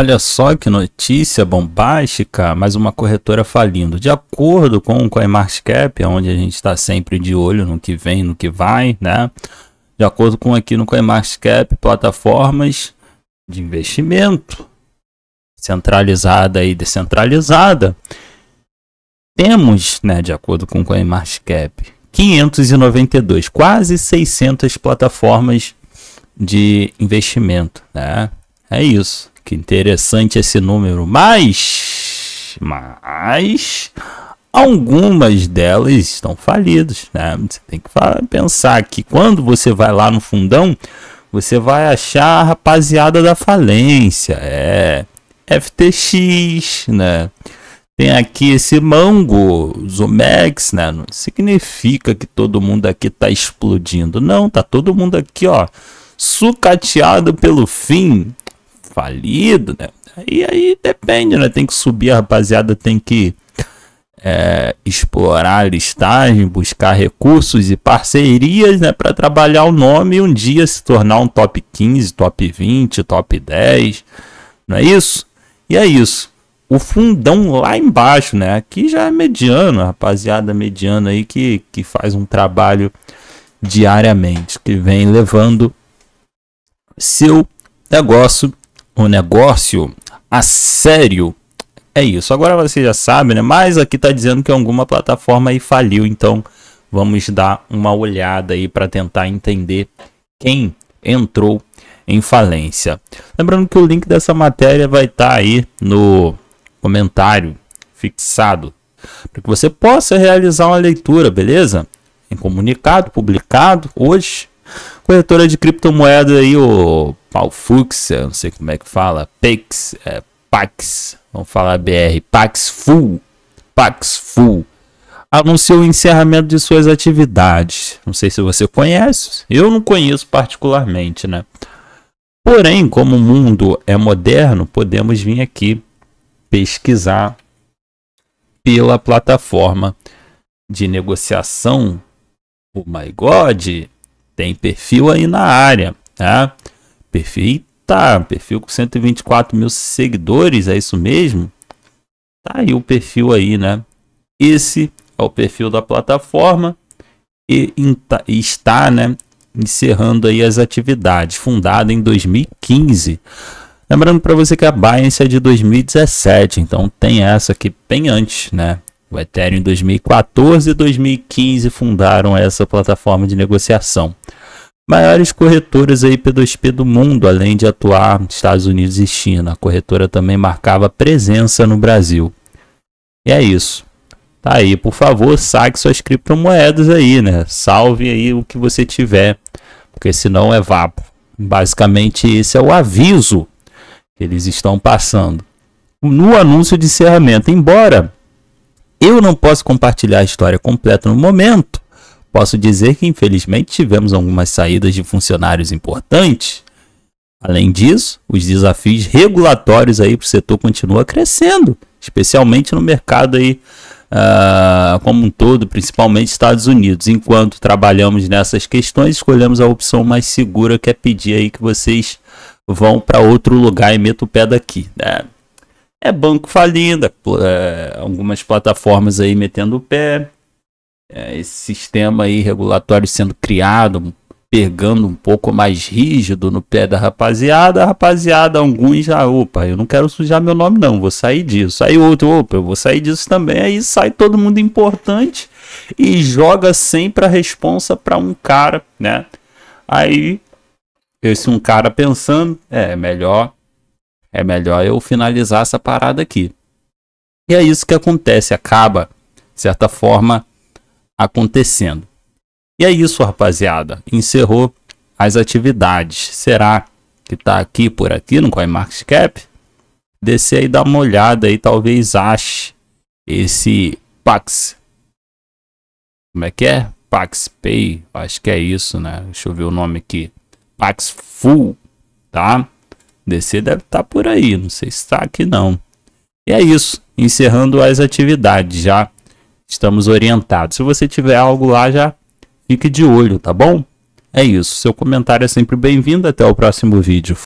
Olha só que notícia bombástica, mais uma corretora falindo. De acordo com o CoinMarketCap, onde a gente está sempre de olho no que vem, no que vai, né? De acordo com aqui no CoinMarketCap, plataformas de investimento centralizada e descentralizada. Temos, né, de acordo com o CoinMarketCap, 592, quase 600 plataformas de investimento, né? É isso. Que interessante esse número, mas mas algumas delas estão falidas, né? Você tem que pensar que quando você vai lá no fundão, você vai achar a rapaziada da falência, é FTX, né? Tem aqui esse Mango, Zomex, né? Não significa que todo mundo aqui tá explodindo, não, tá todo mundo aqui, ó, sucateado pelo fim, falido, né? E aí depende, né? Tem que subir, a rapaziada tem que é, explorar a listagem, buscar recursos e parcerias, né? Para trabalhar o nome e um dia se tornar um top 15, top 20, top 10, não é isso? E é isso. O fundão lá embaixo, né? Aqui já é mediano, rapaziada mediana aí que, que faz um trabalho diariamente, que vem levando seu negócio o negócio a sério. É isso. Agora você já sabe, né? Mas aqui está dizendo que alguma plataforma aí faliu, então vamos dar uma olhada aí para tentar entender quem entrou em falência. Lembrando que o link dessa matéria vai estar tá aí no comentário fixado para que você possa realizar uma leitura, beleza? Em comunicado publicado hoje, corretora de criptomoeda aí, o Palfuxa, não sei como é que fala, Pix, é, Pax, vamos falar BR, Pax Pax Full anunciou o encerramento de suas atividades. Não sei se você conhece, eu não conheço particularmente, né? Porém, como o mundo é moderno, podemos vir aqui pesquisar pela plataforma de negociação, o oh My God, tem perfil aí na área, tá? Perfil, tá, perfil com 124 mil seguidores, é isso mesmo? Tá aí o perfil aí, né? Esse é o perfil da plataforma e está, né, encerrando aí as atividades, fundada em 2015. Lembrando para você que a Binance é de 2017, então tem essa aqui bem antes, né? O Ethereum em 2014 e 2015 fundaram essa plataforma de negociação. Maiores corretoras aí P2P do mundo, além de atuar nos Estados Unidos e China. A corretora também marcava presença no Brasil. E é isso. Tá aí, por favor, saque suas criptomoedas aí, né? Salve aí o que você tiver, porque senão é vapo. Basicamente, esse é o aviso que eles estão passando no anúncio de encerramento. Embora eu não posso compartilhar a história completa no momento. Posso dizer que, infelizmente, tivemos algumas saídas de funcionários importantes. Além disso, os desafios regulatórios aí para o setor continuam crescendo, especialmente no mercado aí Uh, como um todo, principalmente Estados Unidos. Enquanto trabalhamos nessas questões, escolhemos a opção mais segura, que é pedir aí que vocês vão para outro lugar e metam o pé daqui. Né? é banco falindo, é, é, algumas plataformas aí metendo o pé, é, esse sistema aí regulatório sendo criado, pegando um pouco mais rígido no pé da rapaziada, a rapaziada, alguns já, opa, eu não quero sujar meu nome não, vou sair disso. Aí outro, opa, eu vou sair disso também. Aí sai todo mundo importante e joga sempre a responsa para um cara, né? Aí esse um cara pensando, é melhor é melhor eu finalizar essa parada aqui. E é isso que acontece, acaba, de certa forma, acontecendo. E é isso, rapaziada. Encerrou as atividades. Será que está aqui por aqui no CoinMarketCap? Descer aí dar uma olhada aí, talvez ache esse Pax. Como é que é? Pax Pay? acho que é isso, né? Deixa eu ver o nome aqui. Pax Full, tá? DC deve estar tá por aí, não sei se está aqui não. E é isso, encerrando as atividades já. Estamos orientados. Se você tiver algo lá, já fique de olho, tá bom? É isso. Seu comentário é sempre bem-vindo. Até o próximo vídeo.